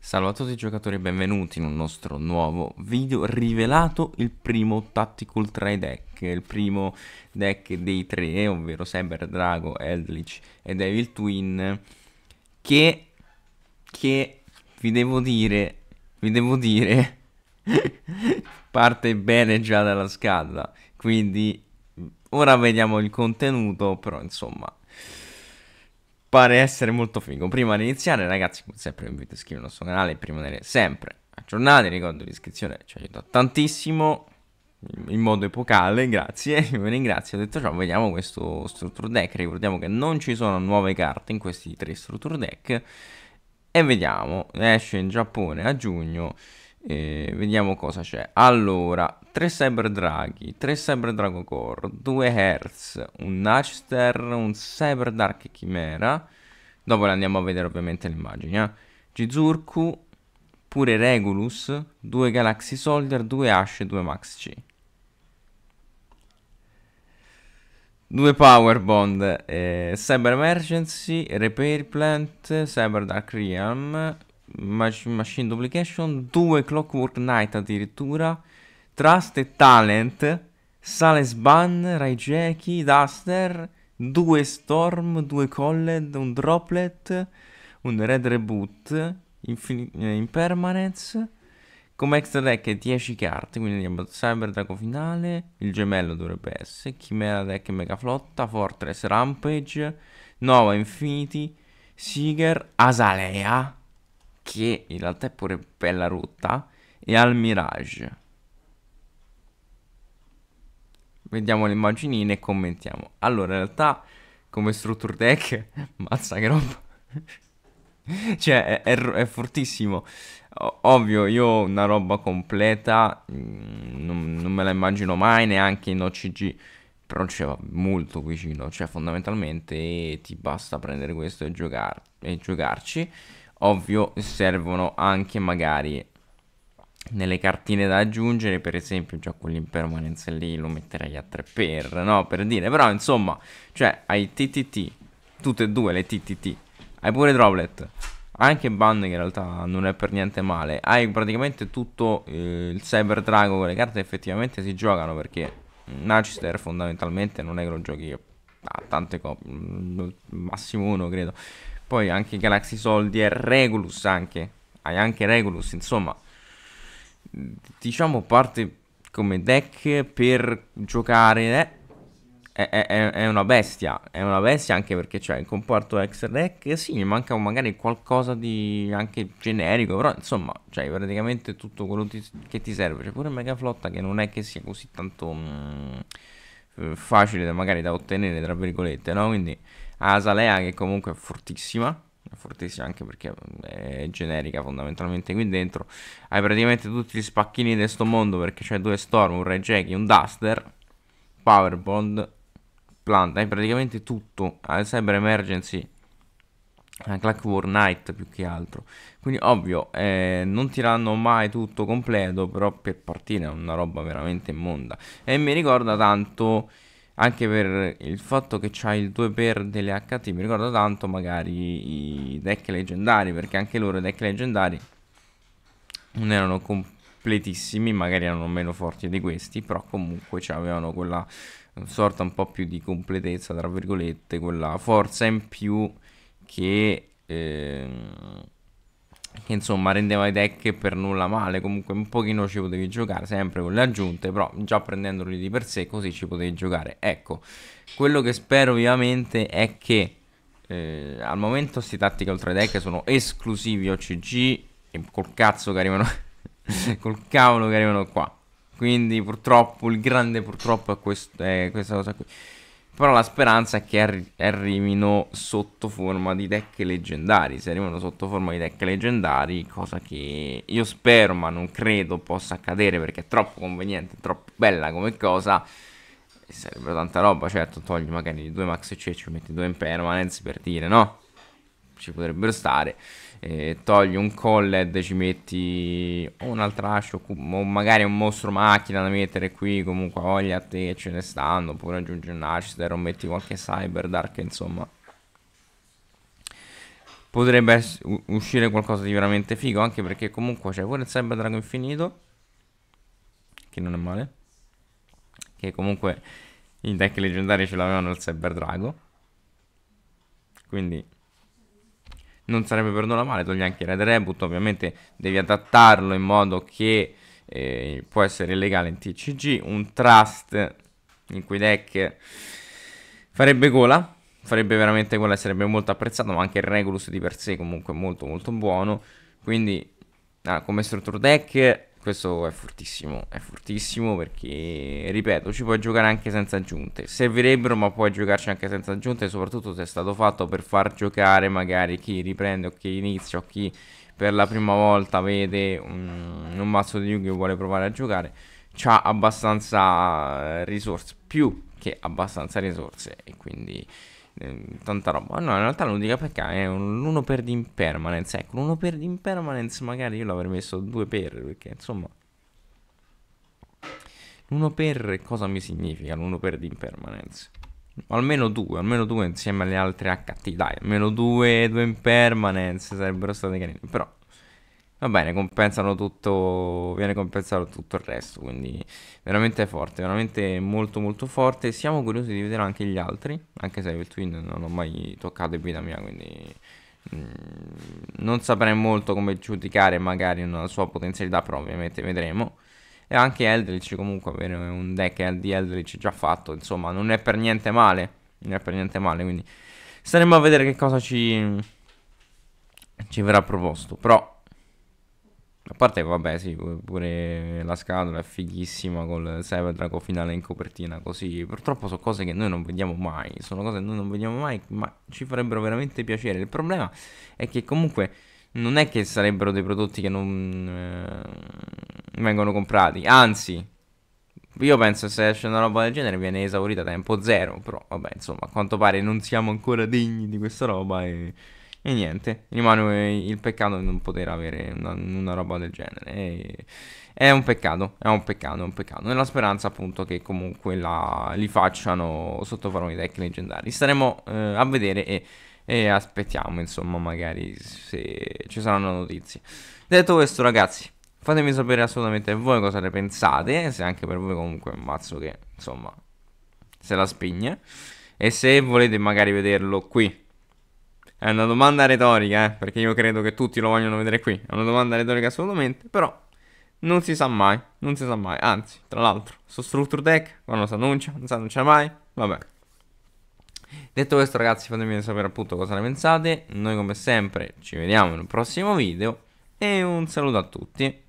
Salve a tutti i giocatori e benvenuti in un nostro nuovo video rivelato il primo Tactical 3 deck, il primo deck dei tre, ovvero Cyber Drago, Eldritch e Devil Twin che, che vi devo dire, vi devo dire, parte bene già dalla scatola, quindi ora vediamo il contenuto, però insomma pare essere molto figo. Prima di iniziare, ragazzi, come sempre, vi invito a iscrivervi al nostro canale per rimanere sempre aggiornati. Ricordo l'iscrizione ci aiuta tantissimo. In modo epocale, grazie. Vi ringrazio. Detto ciò, vediamo questo structure deck. Ricordiamo che non ci sono nuove carte in questi tre structure deck. E vediamo, esce in Giappone a giugno. E vediamo cosa c'è. Allora, 3 Cyber Draghi, 3 Cyber Drago Core, 2 Hertz, un Nachster, un Cyber Dark Chimera, dopo le andiamo a vedere ovviamente le immagini, eh? Jizurku, pure Regulus, 2 Galaxy Soldier, 2 Ash e 2 Max C. Due Power Bond, eh, Cyber Emergency, Repair Plant, Cyber Dark Realm, Machine Duplication, 2 Clockwork Knight addirittura, Trust e Talent, Salesban, Raijeki, Duster, due Storm, due Colled, un Droplet, un Red Reboot, infin- eh, Impermanence, come extra deck 10 carte, quindi abbiamo Cyber Draco finale, il gemello dovrebbe essere, Chimera deck Mega Flotta, Fortress Rampage, Nova Infinity, Seager, Asalea, che in realtà è pure bella rotta, e Almirage. Vediamo le immaginine e commentiamo. Allora, in realtà, come structure deck, mazza che roba. cioè, è, è, è fortissimo. ovvio, io una roba completa mm, non, non, me la immagino mai, neanche in OCG. Però c'è molto vicino, cioè fondamentalmente ti basta prendere questo e, giocar e giocarci. Ovvio, servono anche magari nelle cartine da aggiungere, per esempio già con l'impermanenza lì lo metterei a 3 per, no? Per dire, però insomma, cioè hai TTT, tutte e due le TTT, hai pure Droplet, anche Band che in realtà non è per niente male, hai praticamente tutto eh, il Cyber Drago, le carte effettivamente si giocano perché Nagister fondamentalmente non è che lo giochi a tante copie, mm, massimo uno credo. Poi anche Galaxy Soldier, Regulus anche, hai anche Regulus, insomma diciamo parte come deck per giocare eh, è, è, è, una bestia, è una bestia anche perché c'è cioè, il comparto extra deck, sì, mi manca magari qualcosa di anche generico, però insomma, c'hai cioè, praticamente tutto quello ti, che ti serve, c'è pure Mega Flotta che non è che sia così tanto mh, mm, facile da, magari da ottenere, tra virgolette, no? Quindi Asalea che comunque è fortissima, fortissima anche perché eh, è generica fondamentalmente qui dentro hai praticamente tutti gli spacchini di sto mondo perché c'è due Storm, un Rejeki, un Duster, Powerbond, Plant, hai praticamente tutto, hai Cyber Emergency, clack war night più che altro quindi ovvio eh, non tiranno mai tutto completo però per partire è una roba veramente immonda e mi ricorda tanto anche per il fatto che c'ha il 2 per delle HT mi ricordo tanto magari i deck leggendari perché anche loro i deck leggendari non erano completissimi magari erano meno forti di questi però comunque avevano quella sorta un po' più di completezza tra virgolette quella forza in più che eh, che insomma rendeva i deck per nulla male, comunque un pochino ci potevi giocare sempre con le aggiunte, però già prendendoli di per sé così ci potevi giocare. Ecco, quello che spero vivamente è che eh, al momento questi tactical 3 deck sono esclusivi OCG e col cazzo che arrivano col cavolo che arrivano qua. Quindi purtroppo il grande purtroppo è, questo, è questa cosa qui. Però la speranza è che arri arrivino sotto forma di deck leggendari. Se arrivano sotto forma di deck leggendari, cosa che io spero ma non credo possa accadere perché è troppo conveniente, troppo bella come cosa. Sarebbero tanta roba, certo, togli magari due Max C, ci metti due in permanence per dire, no? Ci potrebbero stare eh, togli un colled, ci metti un'altra un altro o magari un mostro macchina da mettere qui, comunque voglia a te ce ne stanno, oppure aggiungi un Ashster o metti qualche Cyber Dark, insomma. Potrebbe uscire qualcosa di veramente figo, anche perché comunque c'è pure il Cyber drago infinito, che non è male, che comunque i deck leggendari ce l'avevano il Cyber drago Quindi non sarebbe per nulla male, togli anche Red Reboot, ovviamente devi adattarlo in modo che eh, può essere legale in TCG, un Trust in cui deck farebbe gola, farebbe veramente gola e sarebbe molto apprezzato, ma anche il Regulus di per sé comunque molto molto buono, quindi ah, come strutture deck questo è fortissimo, è fortissimo perché, ripeto, ci puoi giocare anche senza aggiunte. Servirebbero, ma puoi giocarci anche senza aggiunte, soprattutto se è stato fatto per far giocare magari chi riprende o chi inizia o chi per la prima volta vede un, un mazzo di Yu-Gi-Oh! vuole provare a giocare. C'ha abbastanza eh, risorse, più che abbastanza risorse, e quindi eh, tanta roba. No, in realtà l'unica pecca è un 1 per di impermanence. Ecco, un 1 per di impermanence magari io l'avrei messo 2 per, perché insomma... 1 per cosa mi significa l'1 per di impermanence? Almeno 2, almeno 2 insieme alle altre HT, dai, almeno 2, 2 impermanence sarebbero state carine, però... Va bene, compensano tutto, viene compensato tutto il resto, quindi veramente forte, veramente molto molto forte. Siamo curiosi di vedere anche gli altri, anche se il Twin non ho mai toccato in vita mia, quindi mm, non saprei molto come giudicare magari una sua potenzialità, però ovviamente vedremo. E anche Eldritch comunque, avere un deck di Eldritch già fatto, insomma, non è per niente male, non è per niente male, quindi staremo a vedere che cosa ci, ci verrà proposto, però a parte, vabbè, sì, pure la scatola è fighissima con col Sevedraco finale in copertina, così. Purtroppo sono cose che noi non vediamo mai, sono cose che noi non vediamo mai, ma ci farebbero veramente piacere. Il problema è che comunque non è che sarebbero dei prodotti che non eh, vengono comprati, anzi, io penso che se esce una roba del genere viene esaurita a tempo zero, però vabbè, insomma, a quanto pare non siamo ancora degni di questa roba e... E niente, rimane eh, il peccato di non poter avere una, una roba del genere. E, è un peccato, è un peccato, è un peccato. Nella speranza appunto che comunque la, li facciano sotto forma di deck leggendari. Staremo eh, a vedere e, e aspettiamo insomma magari se ci saranno notizie. Detto questo ragazzi, fatemi sapere assolutamente voi cosa ne pensate, se anche per voi comunque è un mazzo che insomma se la spigne. E se volete magari vederlo qui è una domanda retorica, eh, perché io credo che tutti lo vogliono vedere qui. È una domanda retorica assolutamente, però non si sa mai, non si sa mai. Anzi, tra l'altro, su Structure Deck, quando si annuncia, non si annuncia mai, vabbè. Detto questo ragazzi fatemi sapere appunto cosa ne pensate, noi come sempre ci vediamo in un prossimo video e un saluto a tutti.